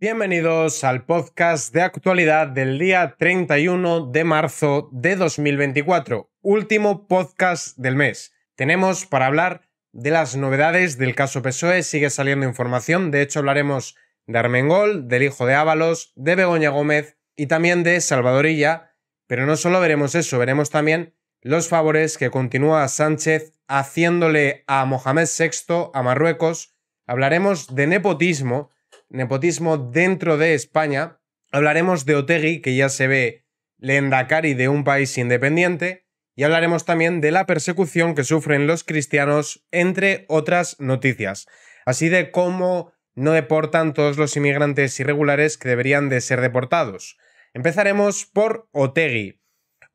Bienvenidos al podcast de actualidad del día 31 de marzo de 2024, último podcast del mes. Tenemos para hablar de las novedades del caso PSOE, sigue saliendo información, de hecho hablaremos de Armengol, del hijo de Ábalos, de Begoña Gómez y también de Salvadorilla, pero no solo veremos eso, veremos también los favores que continúa Sánchez haciéndole a Mohamed VI, a Marruecos, hablaremos de nepotismo, nepotismo dentro de España, hablaremos de Otegui, que ya se ve Lendakari de un país independiente, y hablaremos también de la persecución que sufren los cristianos, entre otras noticias, así de cómo no deportan todos los inmigrantes irregulares que deberían de ser deportados. Empezaremos por Otegui.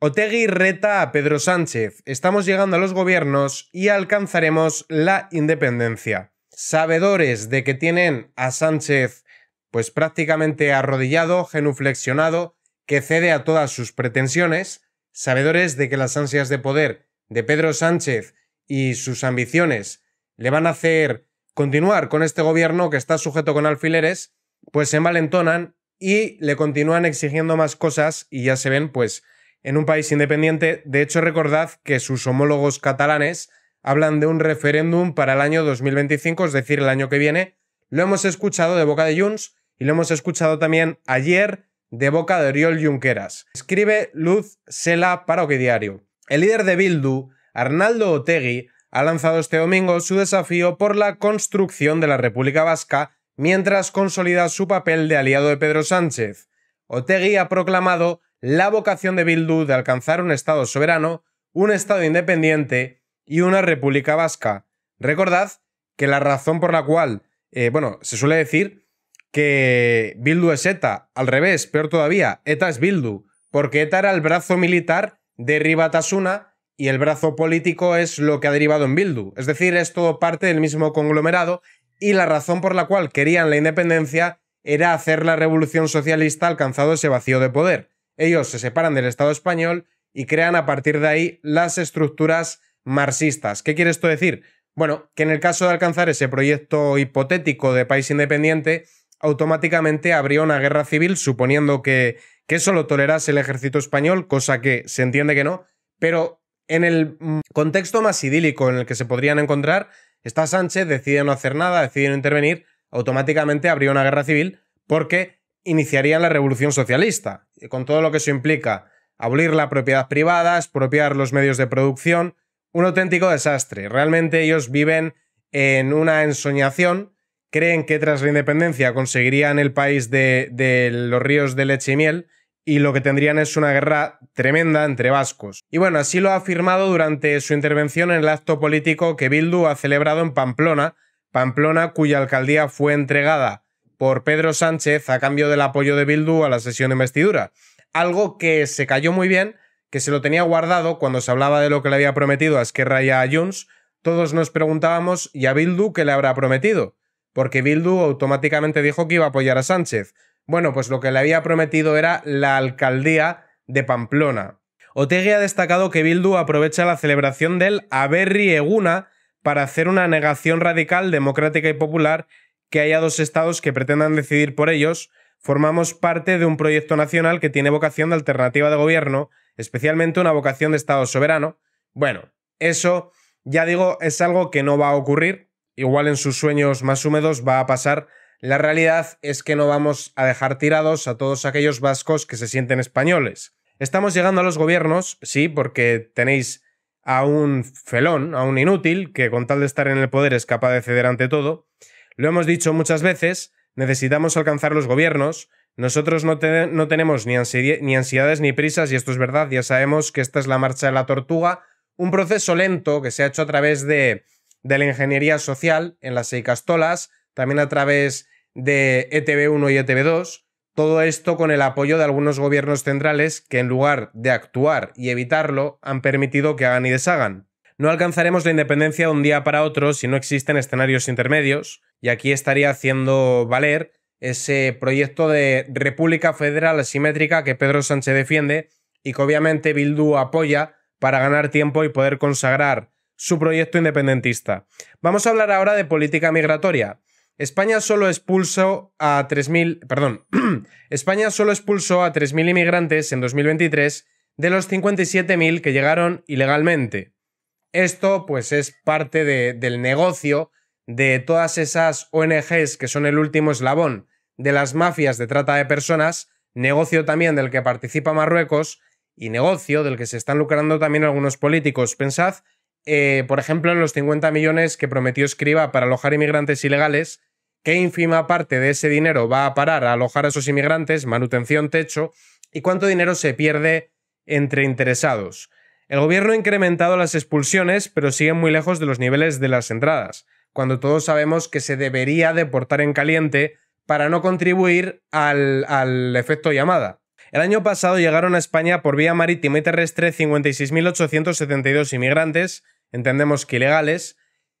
Otegui reta a Pedro Sánchez, estamos llegando a los gobiernos y alcanzaremos la independencia sabedores de que tienen a Sánchez pues prácticamente arrodillado, genuflexionado, que cede a todas sus pretensiones, sabedores de que las ansias de poder de Pedro Sánchez y sus ambiciones le van a hacer continuar con este gobierno que está sujeto con alfileres, pues se envalentonan y le continúan exigiendo más cosas y ya se ven pues en un país independiente. De hecho, recordad que sus homólogos catalanes hablan de un referéndum para el año 2025, es decir, el año que viene. Lo hemos escuchado de boca de Junts y lo hemos escuchado también ayer de boca de Oriol Junqueras. Escribe Luz Sela para Diario. El líder de Bildu, Arnaldo Otegui, ha lanzado este domingo su desafío por la construcción de la República Vasca mientras consolida su papel de aliado de Pedro Sánchez. Otegui ha proclamado la vocación de Bildu de alcanzar un Estado soberano, un Estado independiente y una República Vasca. Recordad que la razón por la cual, eh, bueno, se suele decir que Bildu es ETA, al revés, peor todavía, ETA es Bildu, porque ETA era el brazo militar de Ribatasuna y el brazo político es lo que ha derivado en Bildu. Es decir, es todo parte del mismo conglomerado y la razón por la cual querían la independencia era hacer la revolución socialista alcanzado ese vacío de poder. Ellos se separan del Estado español y crean a partir de ahí las estructuras marxistas. ¿Qué quiere esto decir? Bueno, que en el caso de alcanzar ese proyecto hipotético de país independiente, automáticamente habría una guerra civil, suponiendo que, que eso lo tolerase el ejército español, cosa que se entiende que no, pero en el mm, contexto más idílico en el que se podrían encontrar, está Sánchez, decide no hacer nada, decide no intervenir, automáticamente habría una guerra civil porque iniciaría la revolución socialista, con todo lo que eso implica, abolir la propiedad privada, expropiar los medios de producción, un auténtico desastre. Realmente ellos viven en una ensoñación, creen que tras la independencia conseguirían el país de, los ríos de leche y miel, y lo que tendrían es una guerra tremenda entre vascos. Y bueno, así lo ha afirmado durante su intervención en el acto político que Bildu ha celebrado en Pamplona, Pamplona cuya alcaldía fue entregada por Pedro Sánchez a cambio del apoyo de Bildu a la sesión de investidura, algo que se cayó muy bien que se lo tenía guardado cuando se hablaba de lo que le había prometido a Esquerra y a Junts, todos nos preguntábamos ¿y a Bildu qué le habrá prometido? Porque Bildu automáticamente dijo que iba a apoyar a Sánchez. Bueno, pues lo que le había prometido era la alcaldía de Pamplona. Otegui ha destacado que Bildu aprovecha la celebración del Aberri Eguna para hacer una negación radical, democrática y popular que haya dos estados que pretendan decidir por ellos, formamos parte de un proyecto nacional que tiene vocación de alternativa de gobierno, especialmente una vocación de Estado soberano. Bueno, eso, ya digo, es algo que no va a ocurrir. Igual en sus sueños más húmedos va a pasar. La realidad es que no vamos a dejar tirados a todos aquellos vascos que se sienten españoles. Estamos llegando a los gobiernos, sí, porque tenéis a un felón, a un inútil, que con tal de estar en el poder es capaz de ceder ante todo. Lo hemos dicho muchas veces, necesitamos alcanzar los gobiernos. Nosotros no, tenemos ni, ansiedades ni prisas, y esto es verdad, ya sabemos que esta es la marcha de la tortuga, un proceso lento que se ha hecho a través de, de la ingeniería social en las castolas, también a través de ETB1 y ETB2, todo esto con el apoyo de algunos gobiernos centrales que en lugar de actuar y evitarlo han permitido que hagan y deshagan. No alcanzaremos la independencia de un día para otro si no existen escenarios intermedios, y aquí estaría haciendo valer ese proyecto de República Federal Asimétrica que Pedro Sánchez defiende y que obviamente Bildu apoya para ganar tiempo y poder consagrar su proyecto independentista. Vamos a hablar ahora de política migratoria. España solo expulsó a 3.000, perdón, España solo expulsó a 3.000 inmigrantes en 2023 de los 57.000 que llegaron ilegalmente. Esto pues es parte del negocio de todas esas ONGs que son el último eslabón de las mafias de trata de personas, negocio también del que participa Marruecos y negocio del que se están lucrando también algunos políticos. Pensad, eh, por ejemplo, en los 50 millones que prometió Escriba para alojar inmigrantes ilegales, qué ínfima parte de ese dinero va a parar a alojar a esos inmigrantes, manutención, techo, y cuánto dinero se pierde entre interesados. El gobierno ha incrementado las expulsiones, pero siguen muy lejos de los niveles de las entradas, cuando todos sabemos que se debería deportar en caliente para no contribuir al, efecto llamada. El año pasado llegaron a España por vía marítima y terrestre 56.872 inmigrantes, entendemos que ilegales.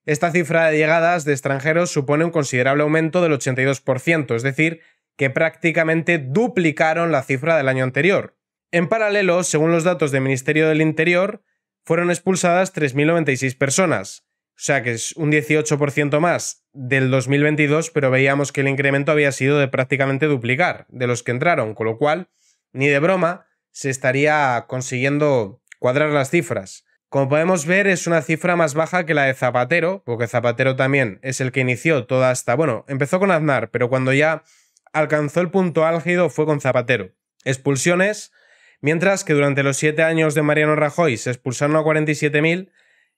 Esta cifra de llegadas de extranjeros supone un considerable aumento del 82%, es decir, que prácticamente duplicaron la cifra del año anterior. En paralelo, según los datos del Ministerio del Interior, fueron expulsadas 3.096 personas, o sea que es un 18% más del 2022, pero veíamos que el incremento había sido de prácticamente duplicar de los que entraron, con lo cual, ni de broma, se estaría consiguiendo cuadrar las cifras. Como podemos ver, es una cifra más baja que la de Zapatero, porque Zapatero también es el que inició toda esta. Bueno, empezó con Aznar, pero cuando ya alcanzó el punto álgido fue con Zapatero. Expulsiones Mientras que durante los siete años de Mariano Rajoy se expulsaron a 47.000,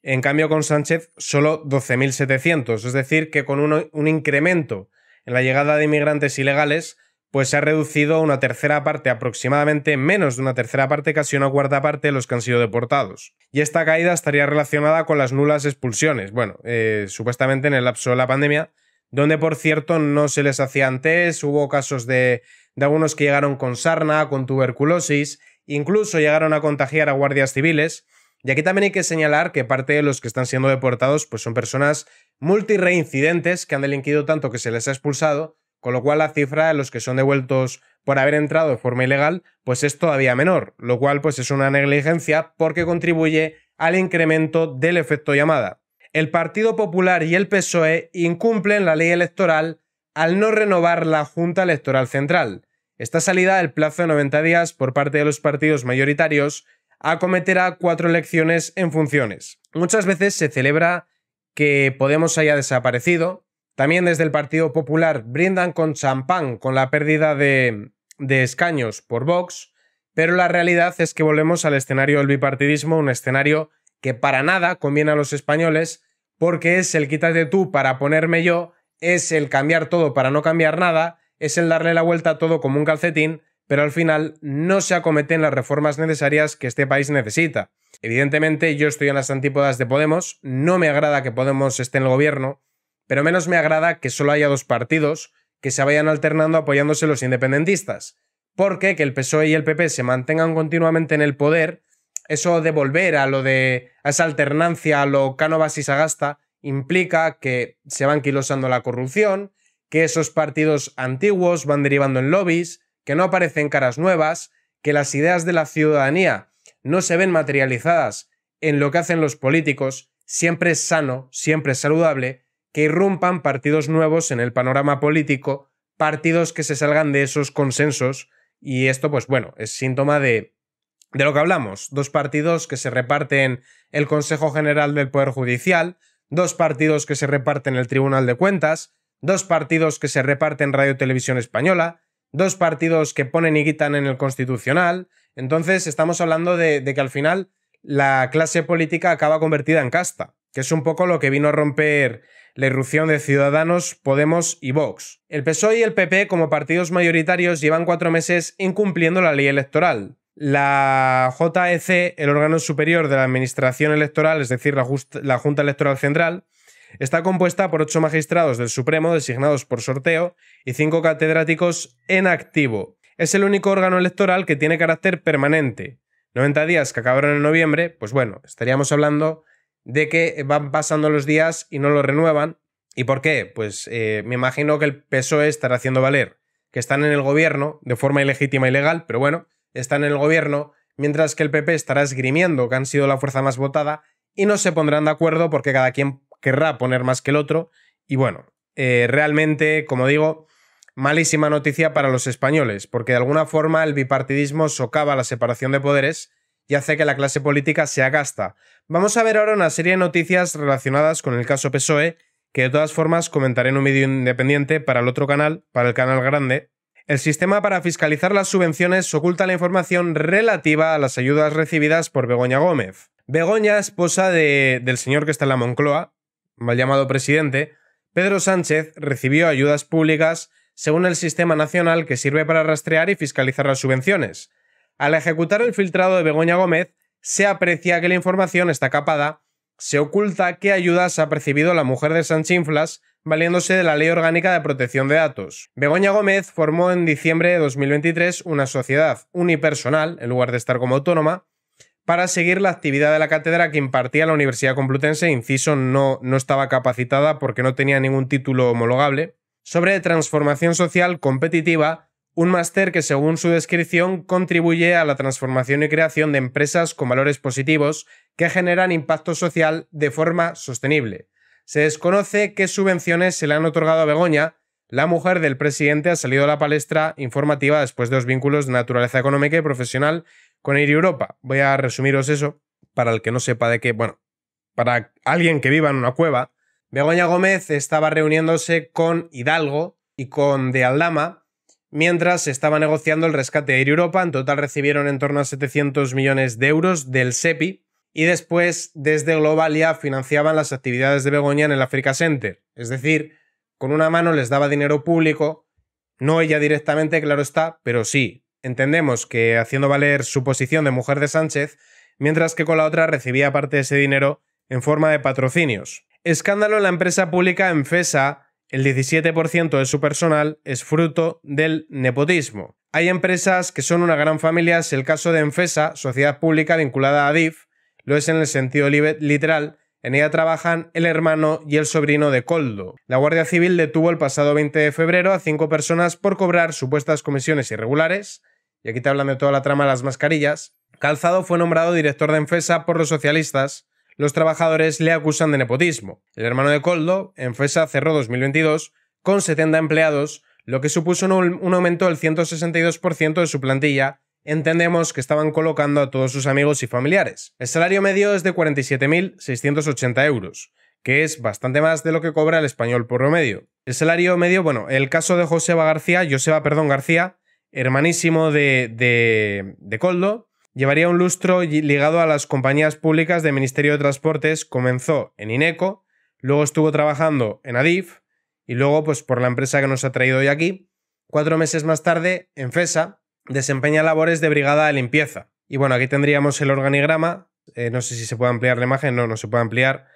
en cambio con Sánchez solo 12.700, es decir, que con un, incremento en la llegada de inmigrantes ilegales, pues se ha reducido una tercera parte, aproximadamente menos de una tercera parte, casi una cuarta parte de los que han sido deportados. Y esta caída estaría relacionada con las nulas expulsiones, bueno, eh, supuestamente en el lapso de la pandemia, donde por cierto no se les hacía antes, hubo casos de, de algunos que llegaron con sarna, con tuberculosis, Incluso llegaron a contagiar a guardias civiles. Y aquí también hay que señalar que parte de los que están siendo deportados pues son personas multireincidentes que han delinquido tanto que se les ha expulsado, con lo cual la cifra de los que son devueltos por haber entrado de forma ilegal pues es todavía menor, lo cual pues es una negligencia porque contribuye al incremento del efecto llamada. El Partido Popular y el PSOE incumplen la ley electoral al no renovar la Junta Electoral Central. Esta salida el plazo de 90 días por parte de los partidos mayoritarios acometerá cuatro elecciones en funciones. Muchas veces se celebra que Podemos haya desaparecido. También desde el Partido Popular brindan con champán con la pérdida de, de escaños por Vox, pero la realidad es que volvemos al escenario del bipartidismo, un escenario que para nada conviene a los españoles, porque es el quítate tú para ponerme yo, es el cambiar todo para no cambiar nada, es el darle la vuelta a todo como un calcetín, pero al final no se acometen las reformas necesarias que este país necesita. Evidentemente yo estoy en las antípodas de Podemos, no me agrada que Podemos esté en el gobierno, pero menos me agrada que solo haya dos partidos que se vayan alternando apoyándose los independentistas, porque que el PSOE y el PP se mantengan continuamente en el poder, eso de volver a lo de esa alternancia a lo canovas y Sagasta implica que se va anquilosando la corrupción, que esos partidos antiguos van derivando en lobbies, que no aparecen caras nuevas, que las ideas de la ciudadanía no se ven materializadas en lo que hacen los políticos, siempre es sano, siempre es saludable, que irrumpan partidos nuevos en el panorama político, partidos que se salgan de esos consensos, y esto, pues bueno, es síntoma de, de lo que hablamos, dos partidos que se reparten el Consejo General del Poder Judicial, dos partidos que se reparten el Tribunal de Cuentas, dos partidos que se reparten Radio Televisión Española, dos partidos que ponen y quitan en el Constitucional. Entonces estamos hablando de, que al final la clase política acaba convertida en casta, que es un poco lo que vino a romper la irrupción de Ciudadanos, Podemos y Vox. El PSOE y el PP, como partidos mayoritarios, llevan cuatro meses incumpliendo la ley electoral. La JEC, el órgano superior de la Administración Electoral, es decir, la, la Junta Electoral Central, Está compuesta por ocho magistrados del Supremo designados por sorteo y cinco catedráticos en activo. Es el único órgano electoral que tiene carácter permanente. 90 días que acabaron en noviembre, pues bueno, estaríamos hablando de que van pasando los días y no lo renuevan. ¿Y por qué? Pues eh, me imagino que el PSOE estará haciendo valer que están en el gobierno de forma ilegítima y legal, pero bueno, están en el gobierno, mientras que el PP estará esgrimiendo que han sido la fuerza más votada y no se pondrán de acuerdo porque cada quien querrá poner más que el otro. Y bueno, eh, realmente, como digo, malísima noticia para los españoles, porque de alguna forma el bipartidismo socava la separación de poderes y hace que la clase política se agasta. Vamos a ver ahora una serie de noticias relacionadas con el caso PSOE, que de todas formas comentaré en un vídeo independiente para el otro canal, para el canal grande. El sistema para fiscalizar las subvenciones oculta la información relativa a las ayudas recibidas por Begoña Gómez. Begoña, esposa del señor que está en la Moncloa, mal llamado presidente, Pedro Sánchez recibió ayudas públicas según el sistema nacional que sirve para rastrear y fiscalizar las subvenciones. Al ejecutar el filtrado de Begoña Gómez, se aprecia que la información está capada, se oculta qué ayudas ha percibido la mujer de Sanchinflas valiéndose de la Ley Orgánica de Protección de Datos. Begoña Gómez formó en diciembre de 2023 una sociedad unipersonal, en lugar de estar como autónoma, para seguir la actividad de la cátedra que impartía la Universidad Complutense, inciso, no, no estaba capacitada porque no tenía ningún título homologable, sobre transformación social competitiva, un máster que según su descripción contribuye a la transformación y creación de empresas con valores positivos que generan impacto social de forma sostenible. Se desconoce qué subvenciones se le han otorgado a Begoña, la mujer del presidente ha salido a la palestra informativa después de los vínculos de naturaleza económica y profesional con Air Europa. Voy a resumiros eso para el que no sepa de qué, bueno, para alguien que viva en una cueva. Begoña Gómez estaba reuniéndose con Hidalgo y con de Aldama mientras estaba negociando el rescate de Air Europa. En total recibieron en torno a 700 millones de euros del SEPI y después desde Globalia financiaban las actividades de Begoña en el Africa Center. Es decir, con una mano les daba dinero público, no ella directamente, claro está, pero sí, entendemos que haciendo valer su posición de mujer de Sánchez, mientras que con la otra recibía parte de ese dinero en forma de patrocinios. Escándalo en la empresa pública Enfesa, el 17% de su personal es fruto del nepotismo. Hay empresas que son una gran familia, es el caso de Enfesa, sociedad pública vinculada a DIF, lo es en el sentido literal, en ella trabajan el hermano y el sobrino de Coldo. La Guardia Civil detuvo el pasado 20 de febrero a cinco personas por cobrar supuestas comisiones irregulares y aquí te hablan de toda la trama de las mascarillas, Calzado fue nombrado director de Enfesa por los socialistas. Los trabajadores le acusan de nepotismo. El hermano de Coldo, Enfesa cerró 2022 con 70 empleados, lo que supuso un, aumento del 162% de su plantilla entendemos que estaban colocando a todos sus amigos y familiares. El salario medio es de 47.680 euros, que es bastante más de lo que cobra el español por medio. El salario medio, bueno, el caso de Joseba García, Joseba, perdón, García, hermanísimo de, de, Coldo, llevaría un lustro ligado a las compañías públicas del Ministerio de Transportes. Comenzó en INECO, luego estuvo trabajando en Adif y luego, pues por la empresa que nos ha traído hoy aquí, cuatro meses más tarde, en FESA, desempeña labores de brigada de limpieza. Y bueno, aquí tendríamos el organigrama. Eh, no sé si se puede ampliar la imagen, no, no se puede ampliar.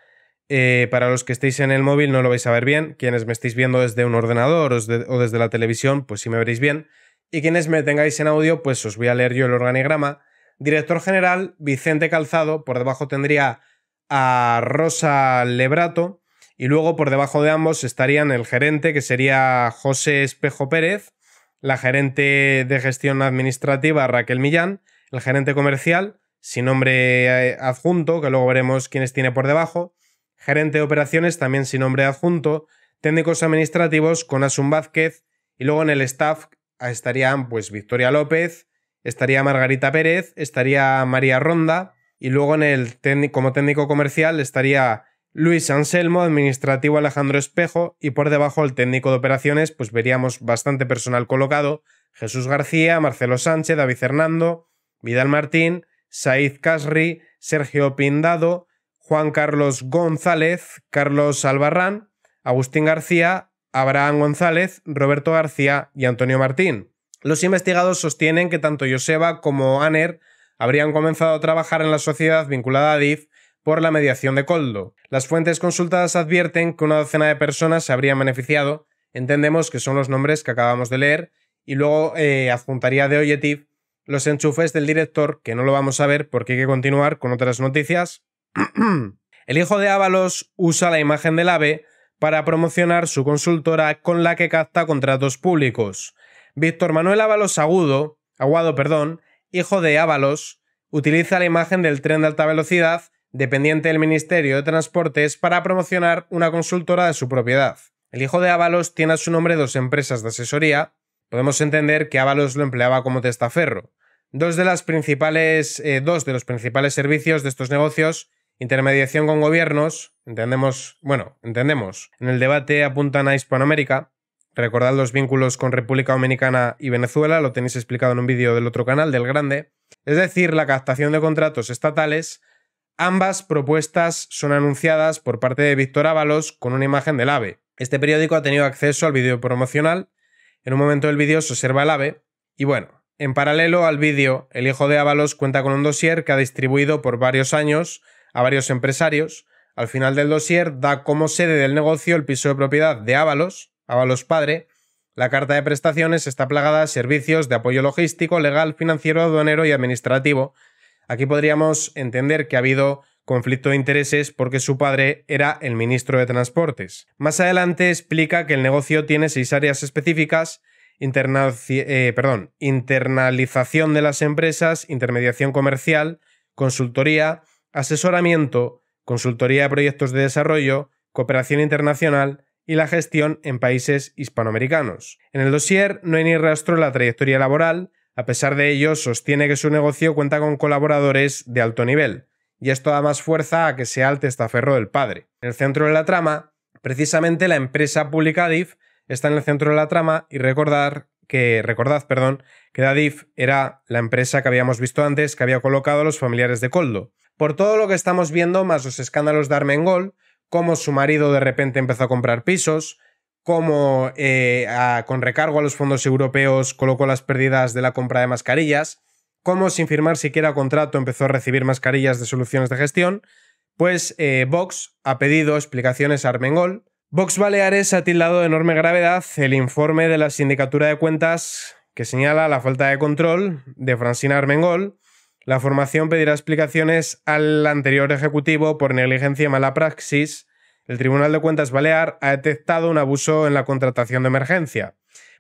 Eh, para los que estéis en el móvil no lo vais a ver bien. Quienes me estáis viendo desde un ordenador o desde la televisión, pues sí me veréis bien. Y quienes me tengáis en audio, pues os voy a leer yo el organigrama. Director general, Vicente Calzado, por debajo tendría a Rosa Lebrato, y luego por debajo de ambos estarían el gerente, que sería José Espejo Pérez, la gerente de gestión administrativa, Raquel Millán, el gerente comercial, sin nombre eh, adjunto, que luego veremos quiénes tiene por debajo, gerente de operaciones, también sin nombre adjunto, técnicos administrativos con Asun Vázquez, y luego en el staff estarían pues Victoria López, estaría Margarita Pérez, estaría María Ronda y luego en el como técnico comercial estaría Luis Anselmo, administrativo Alejandro Espejo y por debajo el técnico de operaciones pues veríamos bastante personal colocado, Jesús García, Marcelo Sánchez, David Hernando, Vidal Martín, Saiz Casri, Sergio Pindado, Juan Carlos González, Carlos Albarrán, Agustín García, Abraham González, Roberto García y Antonio Martín. Los investigados sostienen que tanto Joseba como Aner habrían comenzado a trabajar en la sociedad vinculada a DIF por la mediación de Coldo. Las fuentes consultadas advierten que una docena de personas se habrían beneficiado, entendemos que son los nombres que acabamos de leer, y luego eh, adjuntaría de oyetive los enchufes del director, que no lo vamos a ver porque hay que continuar con otras noticias. El hijo de Ábalos usa la imagen del ave para promocionar su consultora con la que capta contratos públicos. Víctor Manuel Ábalos Agudo, Aguado, perdón, hijo de Ábalos, utiliza la imagen del tren de alta velocidad dependiente del Ministerio de Transportes para promocionar una consultora de su propiedad. El hijo de Ábalos tiene a su nombre dos empresas de asesoría. Podemos entender que Ábalos lo empleaba como testaferro. Dos de, las principales, eh, dos de los principales servicios de estos negocios intermediación con gobiernos, entendemos, bueno, entendemos, en el debate apuntan a Hispanoamérica, recordad los vínculos con República Dominicana y Venezuela, lo tenéis explicado en un vídeo del otro canal, del grande, es decir, la captación de contratos estatales, ambas propuestas son anunciadas por parte de Víctor Ábalos con una imagen del ave. Este periódico ha tenido acceso al vídeo promocional, en un momento del vídeo se observa el ave, y bueno, en paralelo al vídeo, el hijo de Ábalos cuenta con un dossier que ha distribuido por varios años a varios empresarios. Al final del dossier da como sede del negocio el piso de propiedad de Ábalos, Ábalos padre. La carta de prestaciones está plagada de servicios de apoyo logístico, legal, financiero, aduanero y administrativo. Aquí podríamos entender que ha habido conflicto de intereses porque su padre era el ministro de Transportes. Más adelante explica que el negocio tiene seis áreas específicas, eh, internalización de las empresas, intermediación comercial, consultoría, asesoramiento, consultoría de proyectos de desarrollo, cooperación internacional y la gestión en países hispanoamericanos. En el dossier no hay ni rastro de la trayectoria laboral, a pesar de ello sostiene que su negocio cuenta con colaboradores de alto nivel, y esto da más fuerza a que sea el testaferro del padre. En el centro de la trama, precisamente la empresa pública está en el centro de la trama y recordar que recordad, perdón, que Dadif era la empresa que habíamos visto antes que había colocado a los familiares de Coldo. Por todo lo que estamos viendo, más los escándalos de Armengol, cómo su marido de repente empezó a comprar pisos, cómo eh, con recargo a los fondos europeos colocó las pérdidas de la compra de mascarillas, cómo sin firmar siquiera contrato empezó a recibir mascarillas de soluciones de gestión, pues eh, Vox ha pedido explicaciones a Armengol Vox Baleares ha tildado de enorme gravedad el informe de la Sindicatura de Cuentas que señala la falta de control de Francina Armengol. La formación pedirá explicaciones al anterior ejecutivo por negligencia y mala praxis. El Tribunal de Cuentas Balear ha detectado un abuso en la contratación de emergencia.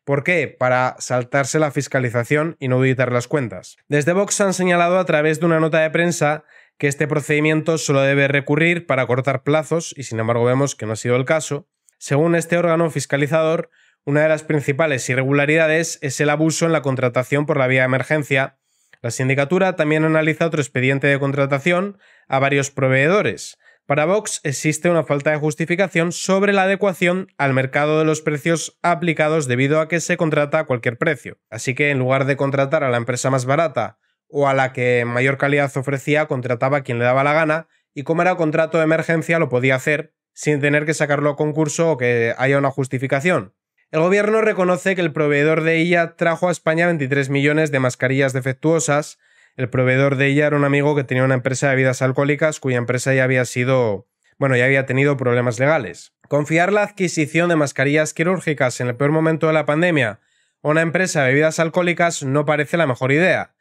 ¿Por qué? Para saltarse la fiscalización y no auditar las cuentas. Desde Vox han señalado a través de una nota de prensa que este procedimiento solo debe recurrir para cortar plazos y sin embargo vemos que no ha sido el caso. Según este órgano fiscalizador, una de las principales irregularidades es el abuso en la contratación por la vía de emergencia. La sindicatura también analiza otro expediente de contratación a varios proveedores. Para Vox existe una falta de justificación sobre la adecuación al mercado de los precios aplicados debido a que se contrata a cualquier precio. Así que en lugar de contratar a la empresa más barata o a la que mayor calidad ofrecía contrataba a quien le daba la gana y como era contrato de emergencia lo podía hacer sin tener que sacarlo a concurso o que haya una justificación. El gobierno reconoce que el proveedor de ella trajo a España 23 millones de mascarillas defectuosas. El proveedor de ella era un amigo que tenía una empresa de bebidas alcohólicas cuya empresa ya había sido, bueno, ya había tenido problemas legales. Confiar la adquisición de mascarillas quirúrgicas en el peor momento de la pandemia a una empresa de bebidas alcohólicas no parece la mejor idea.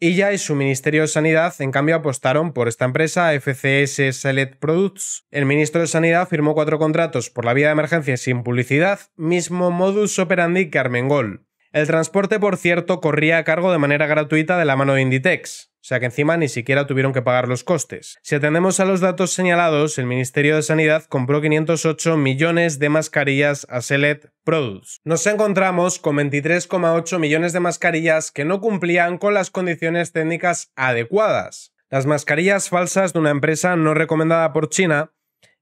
Ella y su Ministerio de Sanidad, en cambio, apostaron por esta empresa FCS Select Products. El ministro de Sanidad firmó cuatro contratos por la vía de emergencia sin publicidad, mismo modus operandi que Armengol. El transporte, por cierto, corría a cargo de manera gratuita de la mano de Inditex, o sea que encima ni siquiera tuvieron que pagar los costes. Si atendemos a los datos señalados, el Ministerio de Sanidad compró 508 millones de mascarillas a Select Products. Nos encontramos con 23,8 millones de mascarillas que no cumplían con las condiciones técnicas adecuadas. Las mascarillas falsas de una empresa no recomendada por China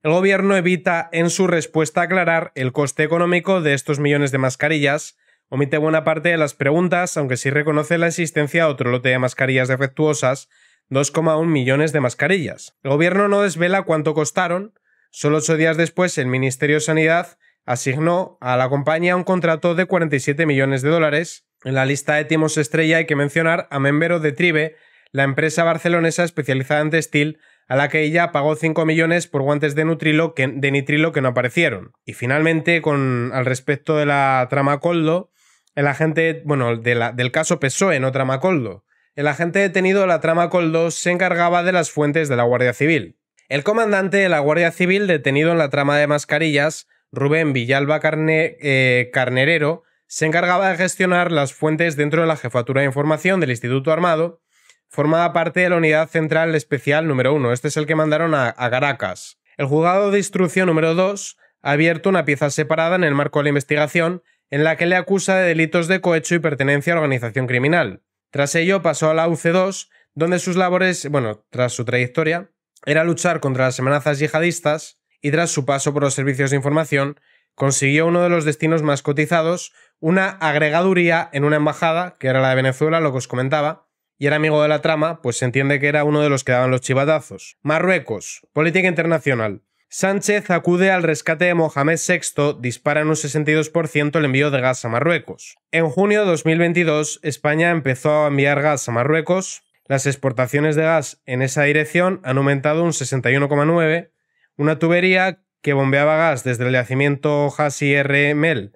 el gobierno evita en su respuesta aclarar el coste económico de estos millones de mascarillas Omite buena parte de las preguntas, aunque sí reconoce la existencia de otro lote de mascarillas defectuosas, 2,1 millones de mascarillas. El gobierno no desvela cuánto costaron, solo ocho días después el Ministerio de Sanidad asignó a la compañía un contrato de 47 millones de dólares. En la lista de timos estrella hay que mencionar a Membero de Tribe, la empresa barcelonesa especializada en textil, a la que ella pagó 5 millones por guantes de, de nitrilo que no aparecieron. Y finalmente, con, al respecto de la trama Coldo, el agente, bueno, del caso pesó no otra Coldo. El agente detenido de la trama Coldo se encargaba de las fuentes de la Guardia Civil. El comandante de la Guardia Civil detenido en la trama de mascarillas, Rubén Villalba eh, Carnerero, se encargaba de gestionar las fuentes dentro de la Jefatura de Información del Instituto Armado, formada parte de la Unidad Central Especial número 1. Este es el que mandaron a, a Caracas. El juzgado de instrucción número 2 ha abierto una pieza separada en el marco de la investigación en la que le acusa de delitos de cohecho y pertenencia a organización criminal. Tras ello pasó a la UC2, donde sus labores, bueno, tras su trayectoria, era luchar contra las amenazas yihadistas y tras su paso por los servicios de información, consiguió uno de los destinos más cotizados, una agregaduría en una embajada, que era la de Venezuela, lo que os comentaba, y era amigo de la trama, pues se entiende que era uno de los que daban los chivatazos. Marruecos, política internacional. Sánchez acude al rescate de Mohamed VI, dispara en un 62% el envío de gas a Marruecos. En junio de 2022, España empezó a enviar gas a Marruecos. Las exportaciones de gas en esa dirección han aumentado un 61,9. Una tubería que bombeaba gas desde el yacimiento Hassi R.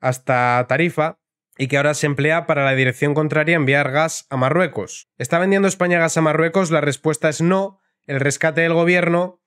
hasta Tarifa y que ahora se emplea para la dirección contraria enviar gas a Marruecos. ¿Está vendiendo España gas a Marruecos? La respuesta es no. El rescate del gobierno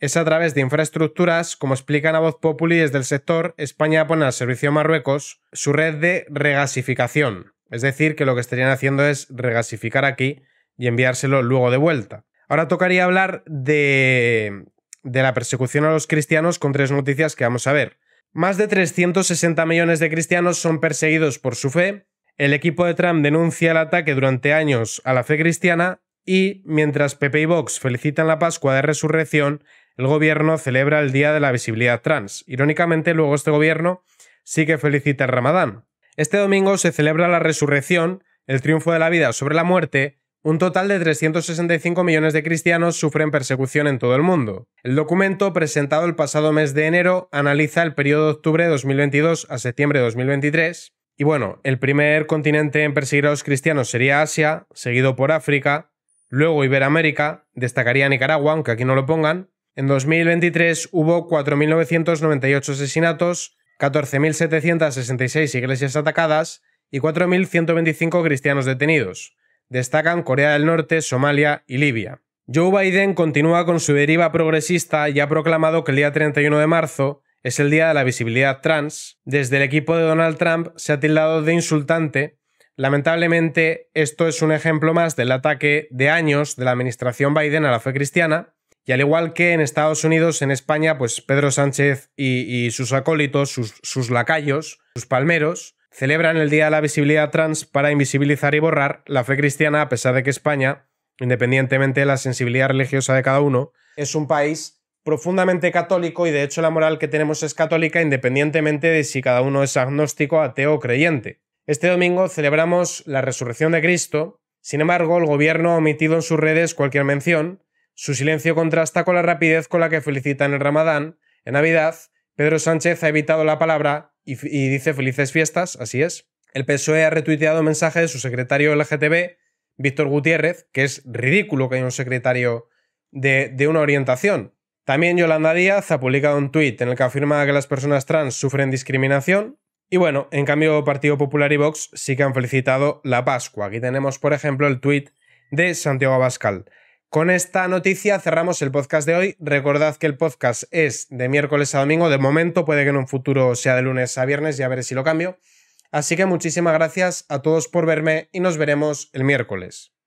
es a través de infraestructuras, como explican a Voz Populi desde el sector, España pone al servicio de Marruecos su red de regasificación. Es decir, que lo que estarían haciendo es regasificar aquí y enviárselo luego de vuelta. Ahora tocaría hablar de, de la persecución a los cristianos con tres noticias que vamos a ver. Más de 360 millones de cristianos son perseguidos por su fe, el equipo de Trump denuncia el ataque durante años a la fe cristiana y, mientras Pepe y Vox felicitan la Pascua de Resurrección, el gobierno celebra el Día de la Visibilidad Trans. Irónicamente, luego este gobierno sí que felicita el Ramadán. Este domingo se celebra la resurrección, el triunfo de la vida sobre la muerte. Un total de 365 millones de cristianos sufren persecución en todo el mundo. El documento, presentado el pasado mes de enero, analiza el periodo de octubre de 2022 a septiembre de 2023. Y bueno, el primer continente en perseguir a los cristianos sería Asia, seguido por África, luego Iberoamérica, destacaría Nicaragua, aunque aquí no lo pongan, en 2023 hubo 4.998 asesinatos, 14.766 iglesias atacadas y 4.125 cristianos detenidos. Destacan Corea del Norte, Somalia y Libia. Joe Biden continúa con su deriva progresista y ha proclamado que el día 31 de marzo es el día de la visibilidad trans. Desde el equipo de Donald Trump se ha tildado de insultante. Lamentablemente, esto es un ejemplo más del ataque de años de la administración Biden a la fe cristiana y al igual que en Estados Unidos, en España, pues Pedro Sánchez y, sus acólitos, sus, sus lacayos, sus palmeros, celebran el Día de la Visibilidad Trans para invisibilizar y borrar la fe cristiana, a pesar de que España, independientemente de la sensibilidad religiosa de cada uno, es un país profundamente católico y de hecho la moral que tenemos es católica independientemente de si cada uno es agnóstico, ateo o creyente. Este domingo celebramos la resurrección de Cristo, sin embargo el gobierno ha omitido en sus redes cualquier mención su silencio contrasta con la rapidez con la que felicitan el Ramadán. En Navidad, Pedro Sánchez ha evitado la palabra y, dice felices fiestas, así es. El PSOE ha retuiteado mensaje de su secretario LGTB, Víctor Gutiérrez, que es ridículo que haya un secretario de, de una orientación. También Yolanda Díaz ha publicado un tuit en el que afirma que las personas trans sufren discriminación. Y bueno, en cambio, Partido Popular y Vox sí que han felicitado la Pascua. Aquí tenemos, por ejemplo, el tuit de Santiago Abascal. Con esta noticia cerramos el podcast de hoy. Recordad que el podcast es de miércoles a domingo. De momento puede que en un futuro sea de lunes a viernes, ya veré si lo cambio. Así que muchísimas gracias a todos por verme y nos veremos el miércoles.